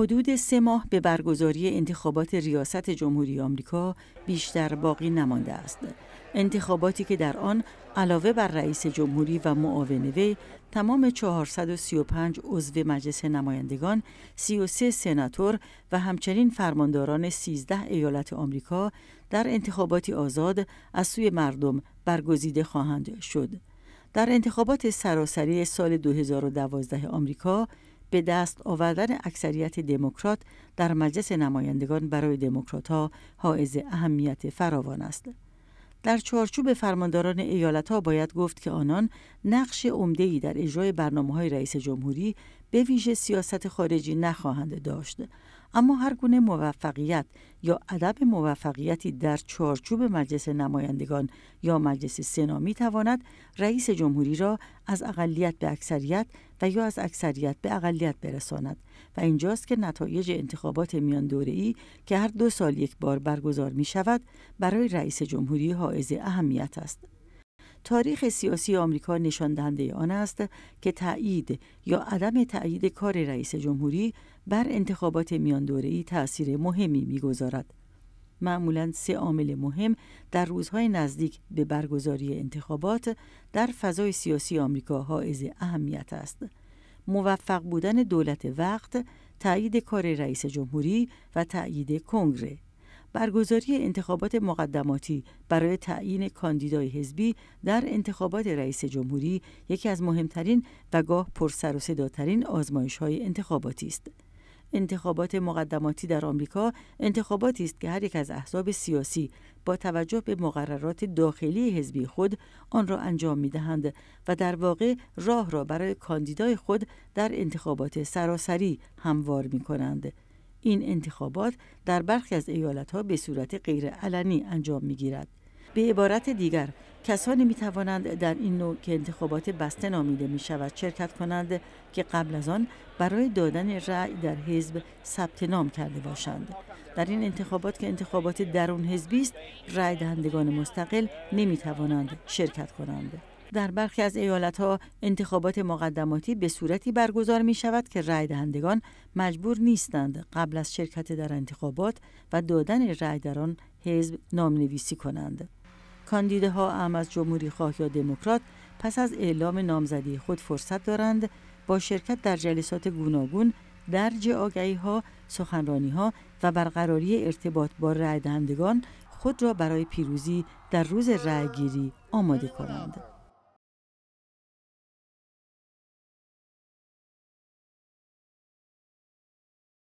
حدود سه ماه به برگزاری انتخابات ریاست جمهوری آمریکا بیشتر باقی نمانده است. انتخاباتی که در آن علاوه بر رئیس جمهوری و معاون وی تمام 435 عضو مجلس نمایندگان، 33 سناتور و همچنین فرمانداران 13 ایالت آمریکا در انتخاباتی آزاد از سوی مردم برگزیده خواهند شد. در انتخابات سراسری سال 2012 آمریکا به دست آوردن اکثریت دموکرات در مجلس نمایندگان برای ها حائز اهمیت فراوان است. در چارچوب فرمانداران ایالت ها باید گفت که آنان نقش ای در اجرای برنامه های رئیس جمهوری به ویژه سیاست خارجی نخواهند داشت. اما هر گونه موفقیت یا عدم موفقیتی در چارچوب مجلس نمایندگان یا مجلس سنا می تواند رئیس جمهوری را از اقلیت به اکثریت و یا از اکثریت به اقلیت برساند و اینجاست که نتایج انتخابات میان ای که هر دو سال یک بار برگزار می شود برای رئیس جمهوری حائز اهمیت است. تاریخ سیاسی آمریکا نشان دهنده آن است که تایید یا عدم تایید کار رئیس جمهوری بر انتخابات میان ای تاثیر مهمی میگذارد. معمولا سه عامل مهم در روزهای نزدیک به برگزاری انتخابات در فضای سیاسی آمریکا حائز اهمیت است. موفق بودن دولت وقت، تایید کار رئیس جمهوری و تایید کنگره. برگزاری انتخابات مقدماتی برای تعیین کاندیدای حزبی در انتخابات رئیس جمهوری یکی از مهمترین و گاه پرسر و صداترین آزمایش های انتخاباتی است. انتخابات مقدماتی در آمریکا انتخاباتی است که هر یک از احزاب سیاسی با توجه به مقررات داخلی حزبی خود آن را انجام می دهند و در واقع راه را برای کاندیدای خود در انتخابات سراسری هموار می کنند. این انتخابات در برخی از ها به صورت غیرعلنی انجام می گیرد. به عبارت دیگر کسانی می توانند در این نوع که انتخابات بسته نامیده می شود شرکت کنند که قبل از آن برای دادن رأی در حزب ثبت نام کرده باشند در این انتخابات که انتخابات درون حزبی است رأی دهندگان مستقل نمی توانند شرکت کنند در برخی از ایالت ها انتخابات مقدماتی به صورتی برگزار می شود که رای دهندگان مجبور نیستند قبل از شرکت در انتخابات و دادن رای در آن حزب نویسی کنند. کاندیداها ام از جمهوری خواه یا دموکرات پس از اعلام نامزدی خود فرصت دارند با شرکت در جلسات گوناگون درج آگهی ها، سخنرانی ها و برقراری ارتباط با رای دهندگان خود را برای پیروزی در روز رأیگیری آماده کنند.